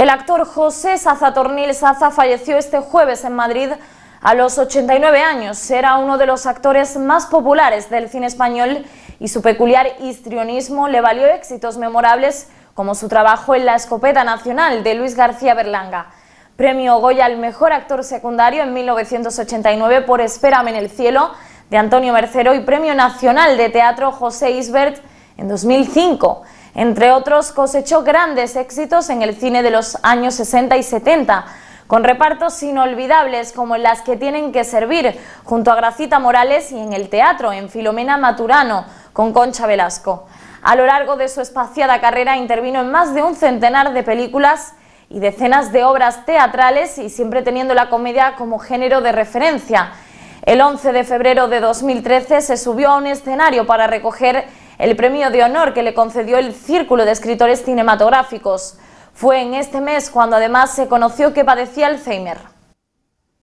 El actor José Saza Tornil Saza falleció este jueves en Madrid a los 89 años. Era uno de los actores más populares del cine español y su peculiar histrionismo le valió éxitos memorables como su trabajo en La escopeta nacional de Luis García Berlanga. Premio Goya al mejor actor secundario en 1989 por Espérame en el cielo de Antonio Mercero y Premio Nacional de Teatro José Isbert en 2005. Entre otros, cosechó grandes éxitos en el cine de los años 60 y 70, con repartos inolvidables como Las que tienen que servir, junto a Gracita Morales y en el teatro, en Filomena Maturano, con Concha Velasco. A lo largo de su espaciada carrera intervino en más de un centenar de películas y decenas de obras teatrales y siempre teniendo la comedia como género de referencia. El 11 de febrero de 2013 se subió a un escenario para recoger el premio de honor que le concedió el Círculo de Escritores Cinematográficos. Fue en este mes cuando además se conoció que padecía Alzheimer.